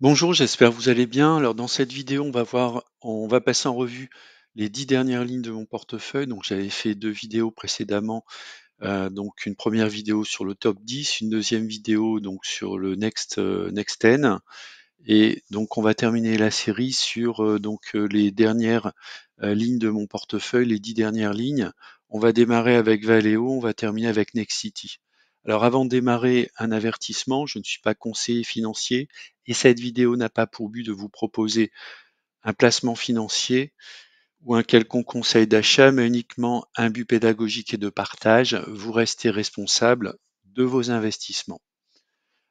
Bonjour, j'espère que vous allez bien. Alors dans cette vidéo, on va voir, on va passer en revue les dix dernières lignes de mon portefeuille. Donc j'avais fait deux vidéos précédemment. Euh, donc une première vidéo sur le top 10, une deuxième vidéo donc sur le next euh, next 10 et donc on va terminer la série sur euh, donc les dernières lignes de mon portefeuille, les dix dernières lignes. On va démarrer avec Valeo, on va terminer avec Next City. Alors avant de démarrer, un avertissement, je ne suis pas conseiller financier et cette vidéo n'a pas pour but de vous proposer un placement financier ou un quelconque conseil d'achat, mais uniquement un but pédagogique et de partage. Vous restez responsable de vos investissements.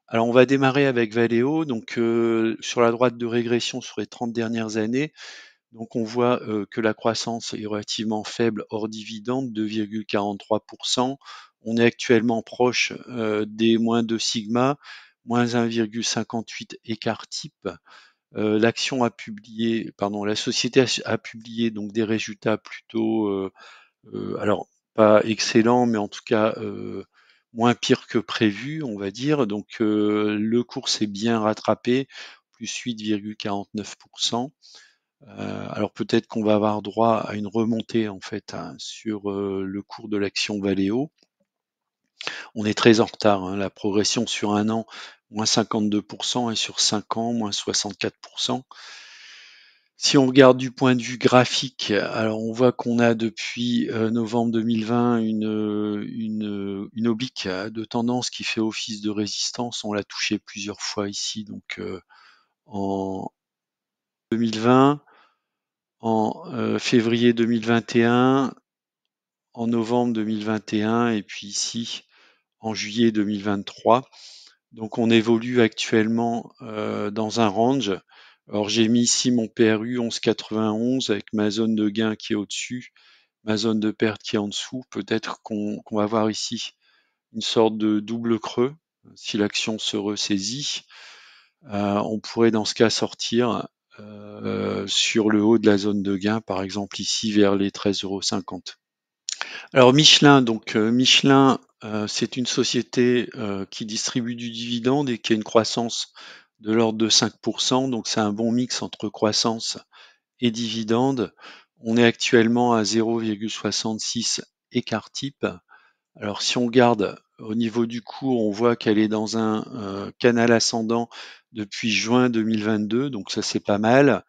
Alors on va démarrer avec Valeo, donc euh, sur la droite de régression sur les 30 dernières années. Donc on voit euh, que la croissance est relativement faible hors dividende, 2,43%. On est actuellement proche euh, des moins de sigma, moins 1,58 écart type. Euh, l'action a publié, pardon, la société a, publié donc des résultats plutôt, euh, alors pas excellents, mais en tout cas moins pire que prévu, on va dire. Donc le cours s'est bien rattrapé, plus 8,49%. alors peut-être qu'on va avoir droit à une remontée en fait hein, sur le cours de l'action Valeo on est très en retard. Hein. La progression sur un an, moins 52%, et sur cinq ans, moins 64%. Si on regarde du point de vue graphique, alors on voit qu'on a depuis euh, novembre 2020 une, une, une, oblique euh, de tendance qui fait office de résistance. On l'a touché plusieurs fois ici, donc euh, en 2020, en février 2021, en novembre 2021 et puis ici en juillet 2023. Donc on évolue actuellement euh, dans un range. or j'ai mis ici mon PRU 1191 avec ma zone de gain qui est au-dessus, ma zone de perte qui est en dessous. Peut-être qu'on va voir ici une sorte de double creux si l'action se ressaisit. Euh, on pourrait dans ce cas sortir euh, sur le haut de la zone de gain, par exemple ici vers les 13,50 euros. Alors Michelin, donc Michelin euh, c'est une société euh, qui distribue du dividende et qui a une croissance de l'ordre de 5%, donc c'est un bon mix entre croissance et dividende. On est actuellement à 0,66 écart type. Alors si on regarde au niveau du cours, on voit qu'elle est dans un euh, canal ascendant depuis juin 2022, donc ça c'est pas mal.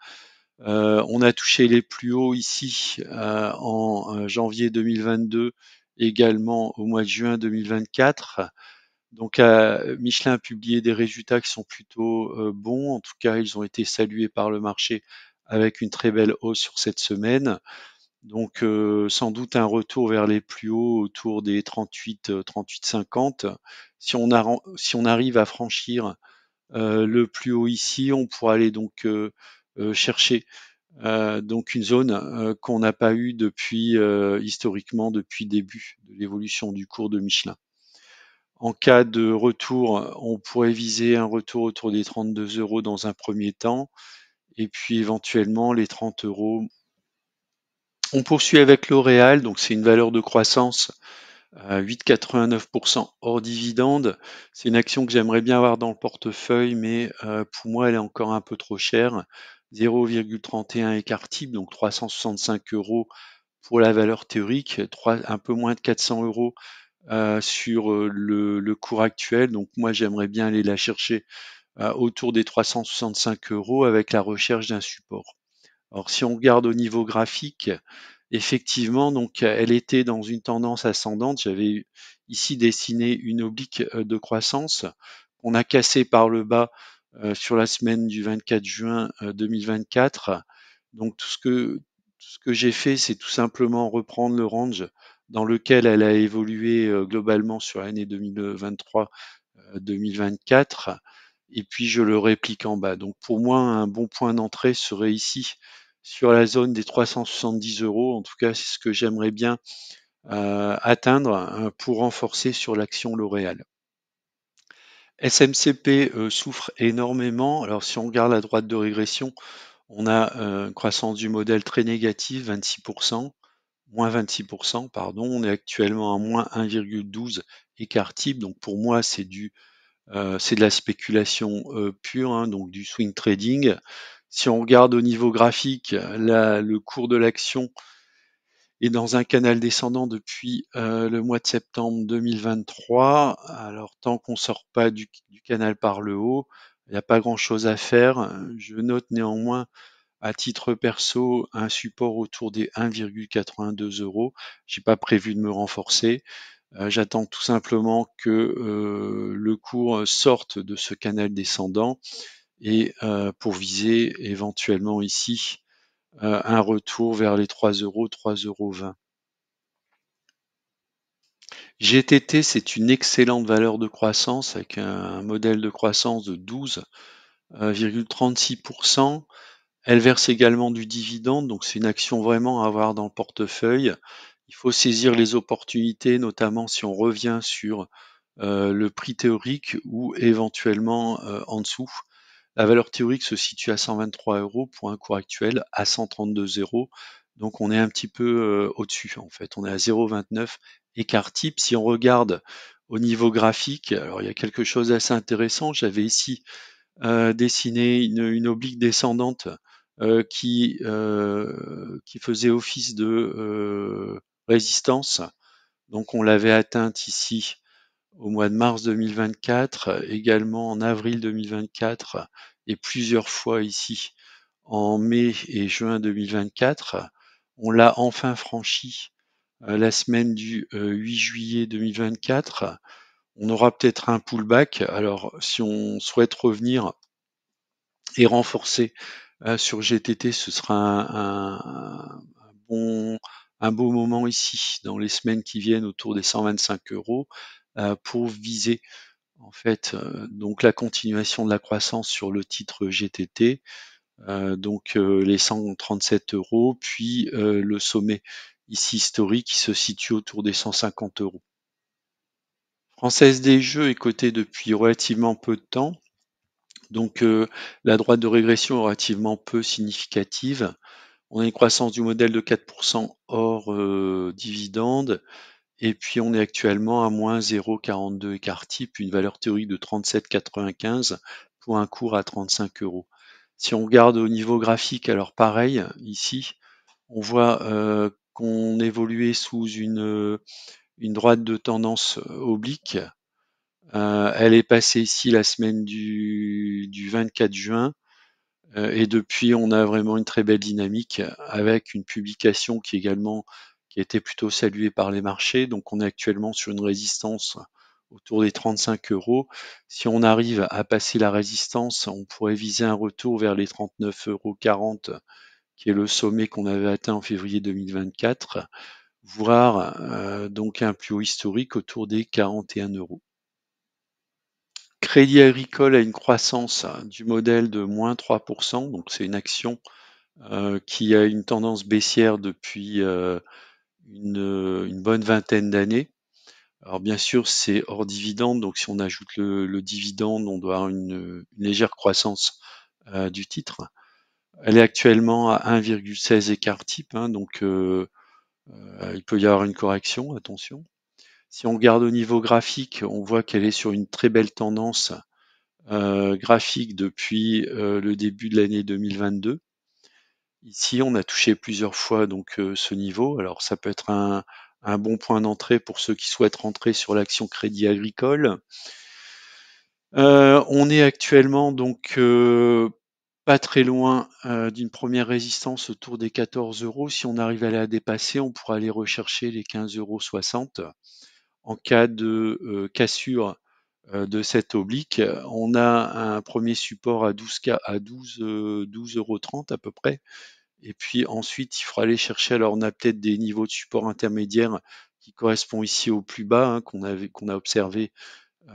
on a touché les plus hauts ici en janvier 2022 également au mois de juin 2024. Donc euh, Michelin a publié des résultats qui sont plutôt euh, bons. En tout cas, ils ont été salués par le marché avec une très belle hausse sur cette semaine. Donc euh, sans doute un retour vers les plus hauts autour des 38 38 50. Si on, a, si on arrive à franchir le plus haut ici, on pourra aller donc chercher euh, donc une zone euh, qu'on n'a pas eu depuis euh, historiquement depuis début de l'évolution du cours de Michelin. En cas de retour, on pourrait viser un retour autour des 32 euros dans un premier temps, et puis éventuellement les 30 euros. On poursuit avec L'Oréal, donc c'est une valeur de croissance à 8,89% hors dividende. C'est une action que j'aimerais bien avoir dans le portefeuille, mais pour moi elle est encore un peu trop chère. 0,31 écart type, donc 365 euros pour la valeur théorique, un peu moins de 400 euros euh, sur euh, le, cours actuel. Donc moi, j'aimerais bien aller la chercher euh, autour des 365 euros avec la recherche d'un support. Alors si on regarde au niveau graphique, effectivement, donc elle était dans une tendance ascendante. J'avais ici dessiné une oblique de croissance on a cassé par le bas euh, sur la semaine du 24 juin 2024. Euh, Donc tout ce que, tout ce que j'ai fait, c'est tout simplement reprendre le range dans lequel elle a évolué euh, globalement sur l'année 2023-2024 et puis je le réplique en bas. Donc pour moi, un bon point d'entrée serait ici sur la zone des 370 euros. En tout cas, c'est ce que j'aimerais bien atteindre hein, pour renforcer sur l'action L'Oréal. SMCP euh, souffre énormément. Alors si on regarde la droite de régression, on a euh, une croissance du modèle très négative, 26%, moins 26%, pardon. On est actuellement à moins 1,12 écart type. Donc pour moi, c'est du euh, c'est de la spéculation pure, hein, donc du swing trading. Si on regarde au niveau graphique, le cours de l'action et dans un canal descendant depuis euh, le mois de septembre 2023. Alors tant qu'on sort pas du, canal par le haut, il n'y a pas grand-chose à faire. Je note néanmoins à titre perso un support autour des 1,82 euros. J'ai pas prévu de me renforcer. Euh, j'attends tout simplement que euh, le cours sorte de ce canal descendant et pour viser éventuellement ici euh, un retour vers les 3 euros, 3,20 euros. GTT, c'est une excellente valeur de croissance avec un modèle de croissance de 12,36%. Euh, Elle verse également du dividende, donc c'est une action vraiment à avoir dans le portefeuille. Il faut saisir les opportunités, notamment si on revient sur euh, le prix théorique ou éventuellement en dessous. La valeur théorique se situe à 123 euros pour un cours actuel à 132 euros. Donc on est un petit peu euh, au-dessus en fait. On est à 0,29 écart type. Si on regarde au niveau graphique, alors il y a quelque chose d'assez intéressant. J'avais ici euh, dessiné une, oblique descendante euh, qui, qui faisait office de résistance. Donc on l'avait atteinte ici au mois de mars 2024, également en avril 2024 et plusieurs fois ici en mai et juin 2024. On l'a enfin franchi euh, la semaine du 8 euh, juillet 2024. On aura peut-être un pullback. Alors si on souhaite revenir et renforcer euh, sur GTT, ce sera un, bon, un beau moment ici dans les semaines qui viennent autour des 125 euros euh, pour viser en fait euh, donc la continuation de la croissance sur le titre GTT, euh, donc les 137 euros, puis le sommet ici historique qui se situe autour des 150 euros. Française des Jeux est cotée depuis relativement peu de temps, donc la droite de régression est relativement peu significative. On a une croissance du modèle de 4% hors dividendes, dividende, et puis on est actuellement à moins 0,42 écart type, une valeur théorique de 37,95 pour un cours à 35 euros. Si on regarde au niveau graphique, alors pareil, ici, on voit euh, qu'on évoluait sous une, euh, une, droite de tendance euh, oblique. elle est passée ici la semaine du, 24 juin. et depuis, on a vraiment une très belle dynamique avec une publication qui également qui était plutôt salué par les marchés. Donc on est actuellement sur une résistance autour des 35 euros. Si on arrive à passer la résistance, on pourrait viser un retour vers les 39,40 euros, qui est le sommet qu'on avait atteint en février 2024, voire euh, donc un plus haut historique autour des 41 euros. Crédit agricole a une croissance du modèle de moins 3%, donc c'est une action euh, qui a une tendance baissière depuis euh, euh, une, bonne vingtaine d'années. Alors bien sûr, c'est hors dividende, donc si on ajoute le, dividende, on doit avoir une, légère croissance euh, du titre. Elle est actuellement à 1,16 écart type, hein. donc euh, il peut y avoir une correction, attention. Si on regarde au niveau graphique, on voit qu'elle est sur une très belle tendance graphique depuis le début de l'année 2022. Ici, on a touché plusieurs fois donc ce niveau. Alors, ça peut être un, bon point d'entrée pour ceux qui souhaitent rentrer sur l'action Crédit Agricole. on est actuellement donc pas très loin d'une première résistance autour des 14 euros. Si on arrive à la dépasser, on pourra aller rechercher les 15,60 euros. En cas de cassure, euh, de cette oblique, on a un premier support à 12 à 12 12 euh, à peu près. Et puis ensuite, il faudra aller chercher. Alors, on a peut-être des niveaux de support intermédiaires qui correspondent ici au plus bas hein, qu'on avait qu'on a observé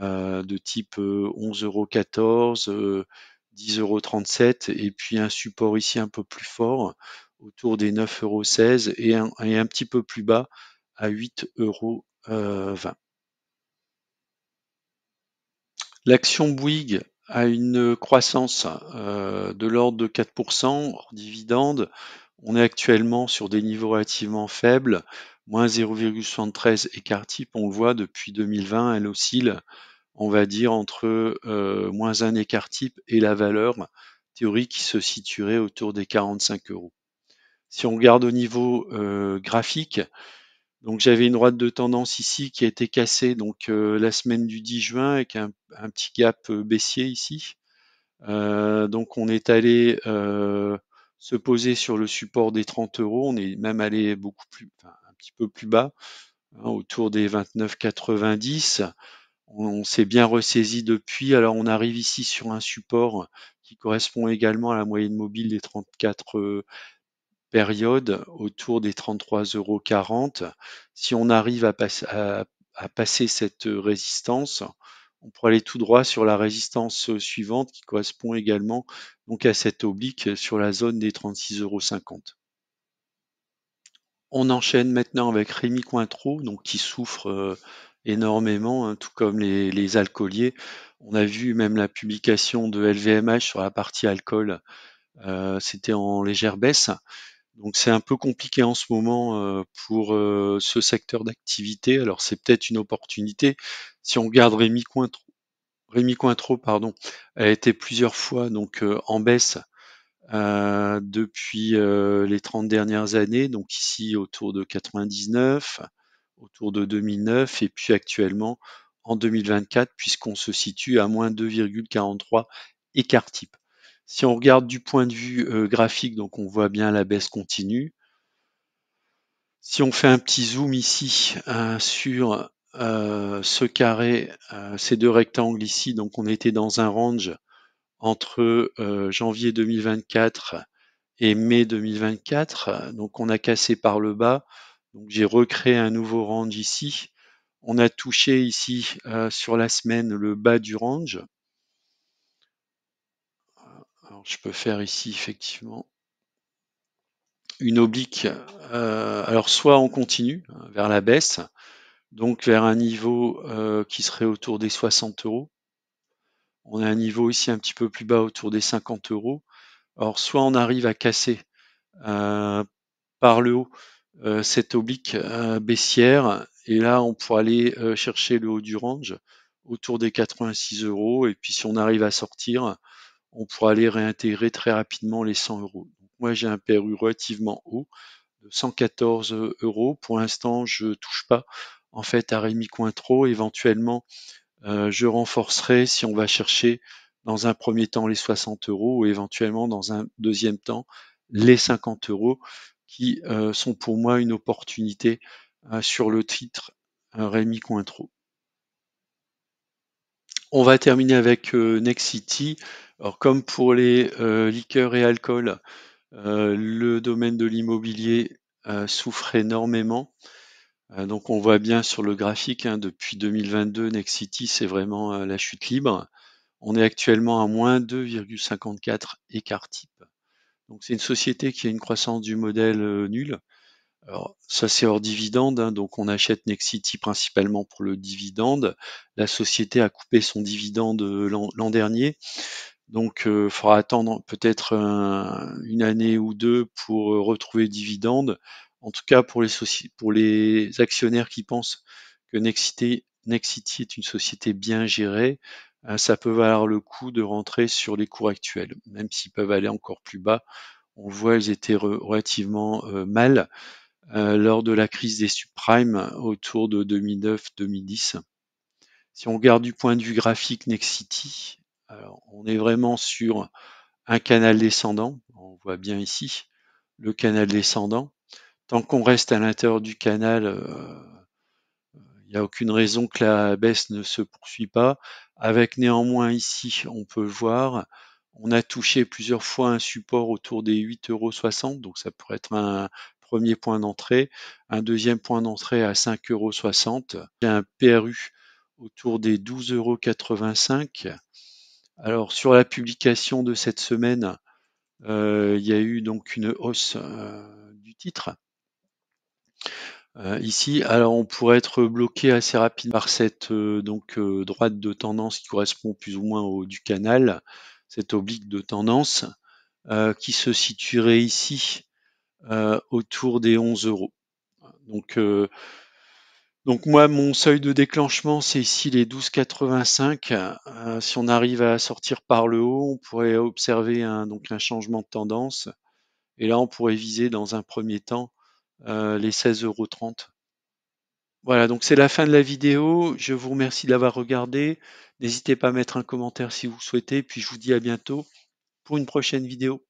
euh, de type 11,14 euros, 10,37 euros, et puis un support ici un peu plus fort autour des 9,16 euros et un, et un petit peu plus bas à 8,20 euros. L'action Bouygues a une croissance euh, de l'ordre de 4% hors dividende. On est actuellement sur des niveaux relativement faibles, moins 0,73 écart type, on le voit depuis 2020, elle oscille, on va dire, entre euh, moins 1 écart type et la valeur théorique qui se situerait autour des 45 euros. Si on regarde au niveau euh, graphique, donc j'avais une droite de tendance ici qui a été cassée donc euh, la semaine du 10 juin avec un, petit gap euh, baissier ici. Euh, donc on est allé se poser sur le support des 30 euros. On est même allé beaucoup plus, un petit peu plus bas, hein, autour des 29,90. On, on s'est bien ressaisi depuis. Alors on arrive ici sur un support qui correspond également à la moyenne mobile des 34 période autour des 33,40 euros. Si on arrive à, passer cette résistance, on pourrait aller tout droit sur la résistance suivante qui correspond également donc à cette oblique sur la zone des 36,50 euros. On enchaîne maintenant avec Rémi Cointreau, donc qui souffre euh, énormément, hein, tout comme les, alcooliers. On a vu même la publication de LVMH sur la partie alcool, euh, c'était en légère baisse. Donc c'est un peu compliqué en ce moment euh, pour euh, ce secteur d'activité. Alors c'est peut-être une opportunité. Si on regarde Rémi Cointreau, Rémi Cointreau pardon, a été plusieurs fois donc euh, en baisse depuis les 30 dernières années, donc ici autour de 99, autour de 2009, et puis actuellement en 2024, puisqu'on se situe à moins 2,43 écart type. Si on regarde du point de vue euh, graphique, donc on voit bien la baisse continue. Si on fait un petit zoom ici hein, sur euh, ce carré, euh, ces deux rectangles ici, donc on était dans un range entre janvier 2024 et mai 2024. Donc on a cassé par le bas. Donc j'ai recréé un nouveau range ici. On a touché ici sur la semaine le bas du range je peux faire ici effectivement une oblique, euh, alors soit on continue hein, vers la baisse, donc vers un niveau euh, qui serait autour des 60 euros. On a un niveau ici un petit peu plus bas autour des 50 euros. Alors soit on arrive à casser euh, par le haut cette oblique baissière et là on pourrait aller chercher le haut du range autour des 86 euros et puis si on arrive à sortir on pourra aller réintégrer très rapidement les 100 euros. Donc, moi, j'ai un PRU relativement haut, de 114 euros. Pour l'instant, je ne touche pas en fait à Rémi Cointreau. Éventuellement, euh, je renforcerai si on va chercher dans un premier temps les 60 euros ou éventuellement dans un deuxième temps les 50 euros qui euh, sont pour moi une opportunité euh, sur le titre Rémi Cointreau. On va terminer avec Nexity. Alors comme pour les euh, liqueurs et alcools, euh, le domaine de l'immobilier euh, souffre énormément. donc on voit bien sur le graphique, hein, depuis 2022, Nexity, c'est vraiment la chute libre. On est actuellement à moins 2,54 écart type. Donc c'est une société qui a une croissance du modèle nulle. Alors, ça, c'est hors dividende. Hein, donc, on achète Nexity principalement pour le dividende. La société a coupé son dividende l'an dernier. Donc, il euh, faudra attendre peut-être une année ou deux pour euh, retrouver retrouver dividendes. En tout cas, pour les, pour les actionnaires qui pensent que Nexity, est une société bien gérée, euh, ça peut valoir le coup de rentrer sur les cours actuels, même s'ils peuvent aller encore plus bas. On voit, qu'ils étaient relativement mal lors de la crise des subprimes autour de 2009-2010. Si on regarde du point de vue graphique Nexity, on est vraiment sur un canal descendant. On voit bien ici le canal descendant. Tant qu'on reste à l'intérieur du canal, euh, il n'y a aucune raison que la baisse ne se poursuit pas. Avec néanmoins ici, on peut voir, on a touché plusieurs fois un support autour des 8,60 euros, donc ça pourrait être un premier point d'entrée, un deuxième point d'entrée à 5,60 euros, un PRU autour des 12,85 euros alors sur la publication de cette semaine, euh, il y a eu donc une hausse euh, du titre. Euh, ici, alors on pourrait être bloqué assez rapidement par cette donc droite de tendance qui correspond plus ou moins au du canal, cette oblique de tendance qui se situerait ici autour des 11 euros. Donc donc moi, mon seuil de déclenchement, c'est ici les 12,85. Euh, si on arrive à sortir par le haut, on pourrait observer un, donc un changement de tendance. Et là, on pourrait viser dans un premier temps euh, les 16,30 euros. Voilà, donc c'est la fin de la vidéo. Je vous remercie de l'avoir N'hésitez pas à mettre un commentaire si vous souhaitez. Puis je vous dis à bientôt pour une prochaine vidéo.